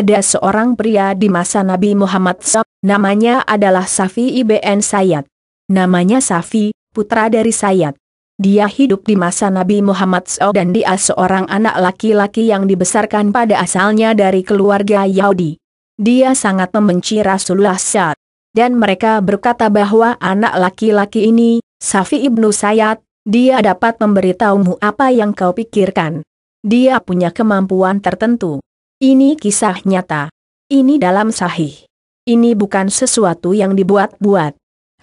ada seorang pria di masa Nabi Muhammad SAW, namanya adalah Safi ibn Sayyad. Namanya Safi, putra dari Sayyad. Dia hidup di masa Nabi Muhammad SAW dan dia seorang anak laki-laki yang dibesarkan pada asalnya dari keluarga Yahudi. Dia sangat membenci Rasulullah SAW. Dan mereka berkata bahwa anak laki-laki ini, Safi ibnu Sayyad, dia dapat memberitahumu apa yang kau pikirkan. Dia punya kemampuan tertentu. Ini kisah nyata. Ini dalam sahih. Ini bukan sesuatu yang dibuat-buat.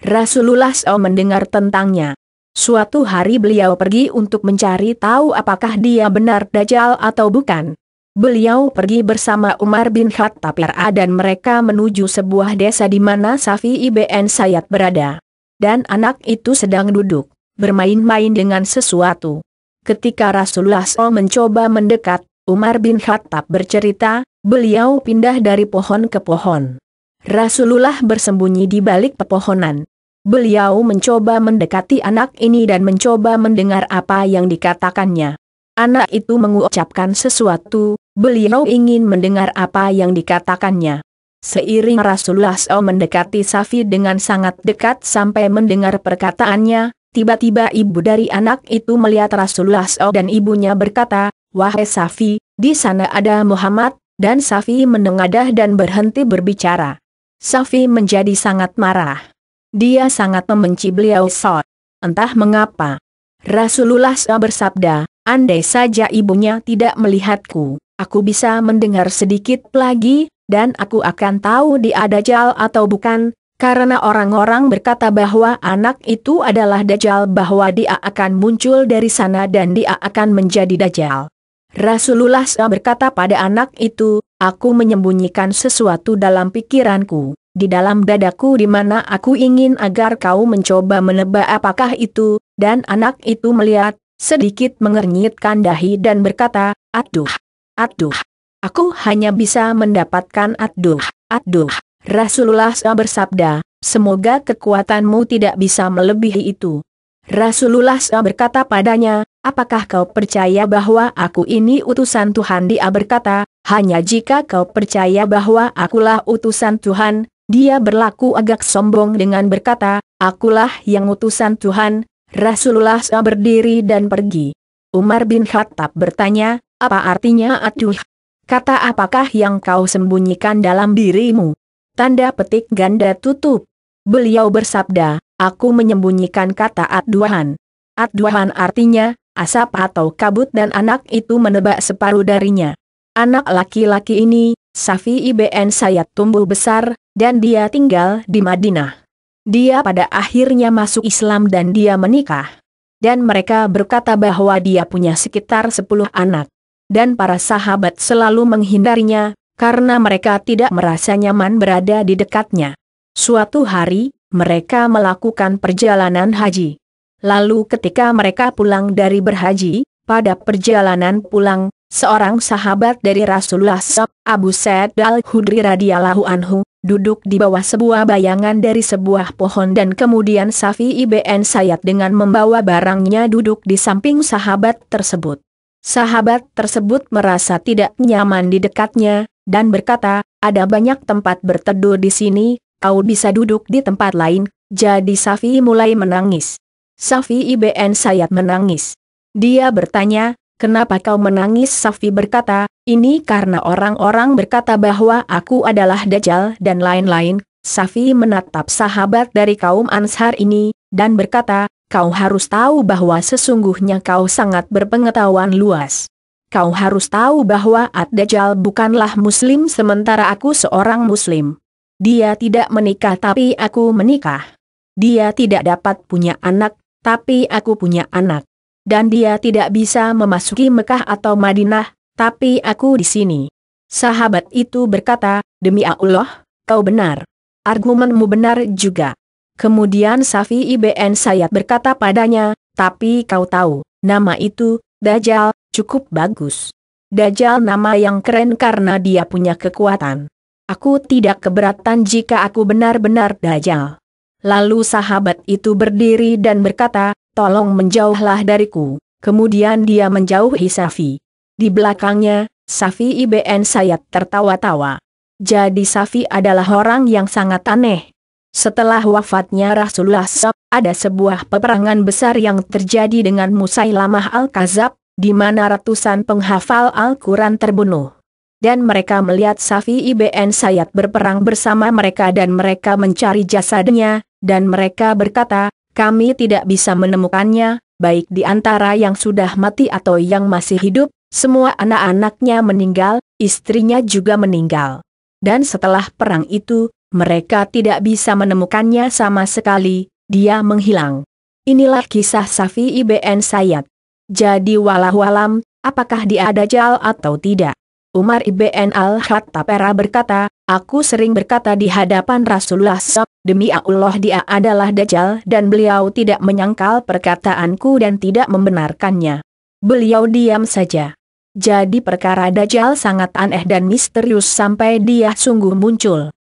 Rasulullah SAW mendengar tentangnya. Suatu hari beliau pergi untuk mencari tahu apakah dia benar Dajjal atau bukan. Beliau pergi bersama Umar bin Khattab RA dan mereka menuju sebuah desa di mana Safi ibn Sayyad berada. Dan anak itu sedang duduk, bermain-main dengan sesuatu. Ketika Rasulullah SAW mencoba mendekat, Umar bin Khattab bercerita, beliau pindah dari pohon ke pohon. Rasulullah bersembunyi di balik pepohonan. Beliau mencoba mendekati anak ini dan mencoba mendengar apa yang dikatakannya. Anak itu mengucapkan sesuatu, beliau ingin mendengar apa yang dikatakannya. Seiring Rasulullah SAW mendekati Safi dengan sangat dekat sampai mendengar perkataannya, Tiba-tiba ibu dari anak itu melihat Rasulullah SAW dan ibunya berkata, Wahai Safi, di sana ada Muhammad, dan Safi menengadah dan berhenti berbicara. Safi menjadi sangat marah. Dia sangat membenci beliau SAW. Entah mengapa. Rasulullah SAW bersabda, Andai saja ibunya tidak melihatku, aku bisa mendengar sedikit lagi, dan aku akan tahu dia dajjal atau bukan, karena orang-orang berkata bahwa anak itu adalah Dajjal bahwa dia akan muncul dari sana dan dia akan menjadi Dajjal. Rasulullah SAW berkata pada anak itu, aku menyembunyikan sesuatu dalam pikiranku, di dalam dadaku di mana aku ingin agar kau mencoba menebak apakah itu, dan anak itu melihat, sedikit mengernyitkan dahi dan berkata, aduh, aduh, aku hanya bisa mendapatkan aduh, aduh. Rasulullah SAW bersabda, semoga kekuatanmu tidak bisa melebihi itu. Rasulullah SAW berkata padanya, apakah kau percaya bahwa aku ini utusan Tuhan? Dia berkata, hanya jika kau percaya bahwa akulah utusan Tuhan, dia berlaku agak sombong dengan berkata, akulah yang utusan Tuhan, Rasulullah SAW berdiri dan pergi. Umar bin Khattab bertanya, apa artinya aduh? Kata apakah yang kau sembunyikan dalam dirimu? Tanda petik ganda tutup. Beliau bersabda, aku menyembunyikan kata adduhan. Adduhan artinya, asap atau kabut dan anak itu menebak separuh darinya. Anak laki-laki ini, Safi Ibn Sayyad tumbuh besar, dan dia tinggal di Madinah. Dia pada akhirnya masuk Islam dan dia menikah. Dan mereka berkata bahwa dia punya sekitar 10 anak. Dan para sahabat selalu menghindarinya, karena mereka tidak merasa nyaman berada di dekatnya. Suatu hari, mereka melakukan perjalanan haji. Lalu ketika mereka pulang dari berhaji, pada perjalanan pulang, seorang sahabat dari Rasulullah SAW, Abu Said al-Hudri radhiyallahu anhu, duduk di bawah sebuah bayangan dari sebuah pohon dan kemudian Safi ibn Sayyad dengan membawa barangnya duduk di samping sahabat tersebut. Sahabat tersebut merasa tidak nyaman di dekatnya, dan berkata, ada banyak tempat berteduh di sini, kau bisa duduk di tempat lain, jadi Safi mulai menangis. Safi ibn Sayyad menangis. Dia bertanya, kenapa kau menangis Safi berkata, ini karena orang-orang berkata bahwa aku adalah Dajjal dan lain-lain, Safi menatap sahabat dari kaum Anshar ini, dan berkata, kau harus tahu bahwa sesungguhnya kau sangat berpengetahuan luas kau harus tahu bahwa Ad-Dajjal bukanlah muslim sementara aku seorang muslim. Dia tidak menikah tapi aku menikah. Dia tidak dapat punya anak, tapi aku punya anak. Dan dia tidak bisa memasuki Mekah atau Madinah, tapi aku di sini. Sahabat itu berkata, demi Allah, kau benar. Argumenmu benar juga. Kemudian Safi ibn Sayyad berkata padanya, tapi kau tahu, nama itu, Dajjal, cukup bagus. Dajjal nama yang keren karena dia punya kekuatan. Aku tidak keberatan jika aku benar-benar Dajjal. Lalu sahabat itu berdiri dan berkata, tolong menjauhlah dariku. Kemudian dia menjauhi Safi. Di belakangnya, Safi Ibn Sayyad tertawa-tawa. Jadi Safi adalah orang yang sangat aneh. Setelah wafatnya Rasulullah SAW, ada sebuah peperangan besar yang terjadi dengan Musailamah Al-Kazab, di mana ratusan penghafal Al-Quran terbunuh. Dan mereka melihat Safi ibn Sayyad berperang bersama mereka dan mereka mencari jasadnya, dan mereka berkata, kami tidak bisa menemukannya, baik di antara yang sudah mati atau yang masih hidup, semua anak-anaknya meninggal, istrinya juga meninggal. Dan setelah perang itu, mereka tidak bisa menemukannya sama sekali, dia menghilang. Inilah kisah Safi ibn Sayyad. Jadi walau-alam, apakah dia dajjal atau tidak? Umar ibn al-Khattab era berkata, aku sering berkata di hadapan Rasulullah SAW, demi Allah dia adalah dajjal dan beliau tidak menyangkal perkataanku dan tidak membenarkannya. Beliau diam saja. Jadi perkara dajjal sangat aneh dan misterius sampai dia sungguh muncul.